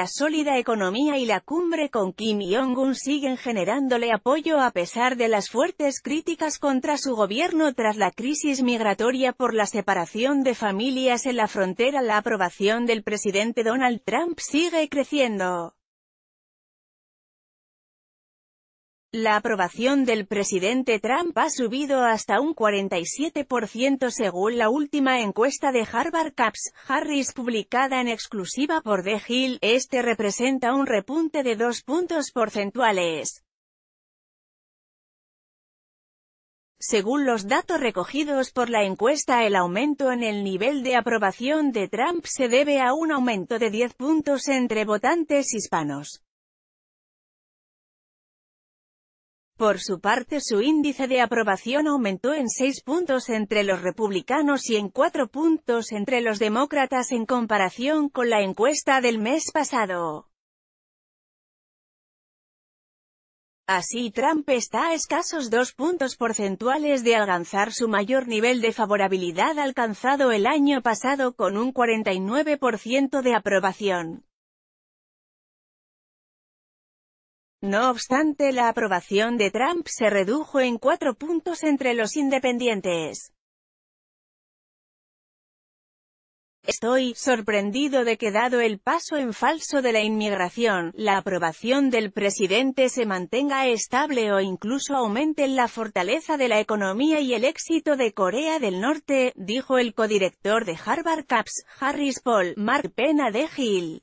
la sólida economía y la cumbre con Kim Jong-un siguen generándole apoyo a pesar de las fuertes críticas contra su gobierno tras la crisis migratoria por la separación de familias en la frontera. La aprobación del presidente Donald Trump sigue creciendo. La aprobación del presidente Trump ha subido hasta un 47% según la última encuesta de Harvard Caps Harris publicada en exclusiva por The Hill, este representa un repunte de dos puntos porcentuales. Según los datos recogidos por la encuesta, el aumento en el nivel de aprobación de Trump se debe a un aumento de 10 puntos entre votantes hispanos. Por su parte su índice de aprobación aumentó en 6 puntos entre los republicanos y en 4 puntos entre los demócratas en comparación con la encuesta del mes pasado. Así Trump está a escasos 2 puntos porcentuales de alcanzar su mayor nivel de favorabilidad alcanzado el año pasado con un 49% de aprobación. No obstante la aprobación de Trump se redujo en cuatro puntos entre los independientes. Estoy sorprendido de que dado el paso en falso de la inmigración, la aprobación del presidente se mantenga estable o incluso aumente la fortaleza de la economía y el éxito de Corea del Norte, dijo el codirector de Harvard Caps, Harris Paul, Mark Pena de Hill.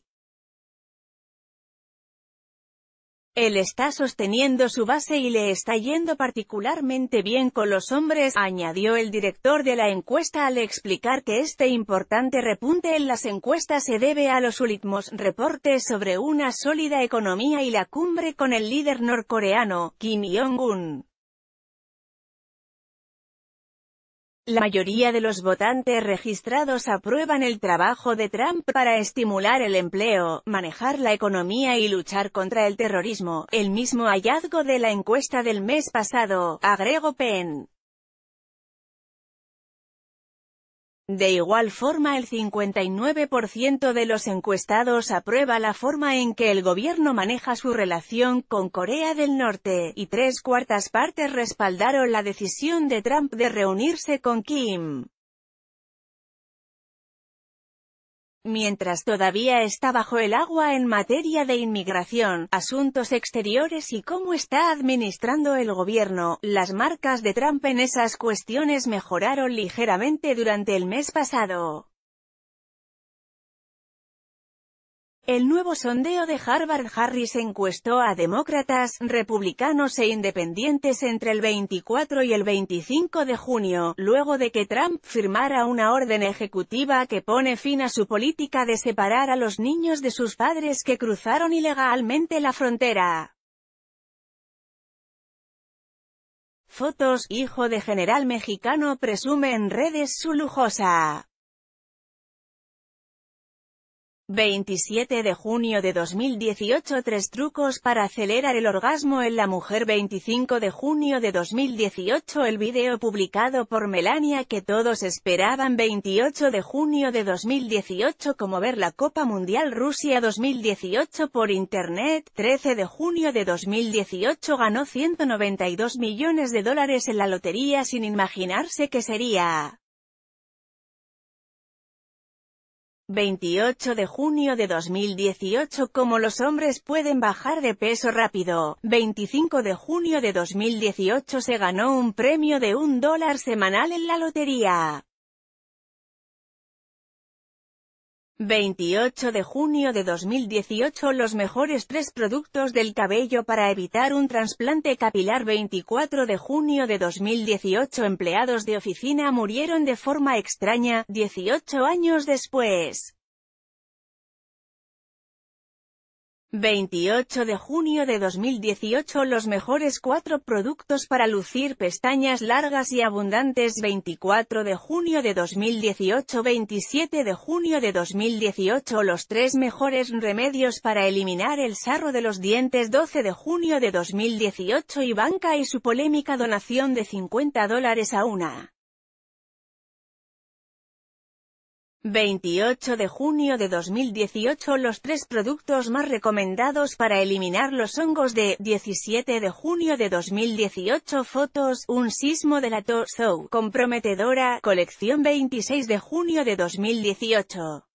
Él está sosteniendo su base y le está yendo particularmente bien con los hombres, añadió el director de la encuesta al explicar que este importante repunte en las encuestas se debe a los últimos reportes sobre una sólida economía y la cumbre con el líder norcoreano, Kim Jong-un. La mayoría de los votantes registrados aprueban el trabajo de Trump para estimular el empleo, manejar la economía y luchar contra el terrorismo, el mismo hallazgo de la encuesta del mes pasado, agregó Penn. De igual forma el 59% de los encuestados aprueba la forma en que el gobierno maneja su relación con Corea del Norte, y tres cuartas partes respaldaron la decisión de Trump de reunirse con Kim. mientras todavía está bajo el agua en materia de inmigración, asuntos exteriores y cómo está administrando el gobierno. Las marcas de Trump en esas cuestiones mejoraron ligeramente durante el mes pasado. El nuevo sondeo de Harvard Harris encuestó a demócratas, republicanos e independientes entre el 24 y el 25 de junio, luego de que Trump firmara una orden ejecutiva que pone fin a su política de separar a los niños de sus padres que cruzaron ilegalmente la frontera. Fotos, hijo de general mexicano presume en redes su lujosa 27 de junio de 2018 Tres trucos para acelerar el orgasmo en la mujer 25 de junio de 2018 El video publicado por Melania que todos esperaban 28 de junio de 2018 Como ver la Copa Mundial Rusia 2018 por Internet 13 de junio de 2018 Ganó 192 millones de dólares en la lotería sin imaginarse que sería 28 de junio de 2018 Como los hombres pueden bajar de peso rápido. 25 de junio de 2018 se ganó un premio de un dólar semanal en la lotería. 28 de junio de 2018 Los mejores tres productos del cabello para evitar un trasplante capilar 24 de junio de 2018 Empleados de oficina murieron de forma extraña, 18 años después. 28 de junio de 2018 Los mejores cuatro productos para lucir pestañas largas y abundantes 24 de junio de 2018 27 de junio de 2018 Los tres mejores remedios para eliminar el sarro de los dientes 12 de junio de 2018 Ivanka y su polémica donación de 50 dólares a una 28 de junio de 2018 Los tres productos más recomendados para eliminar los hongos de 17 de junio de 2018 Fotos, un sismo de la Tozou, comprometedora, colección 26 de junio de 2018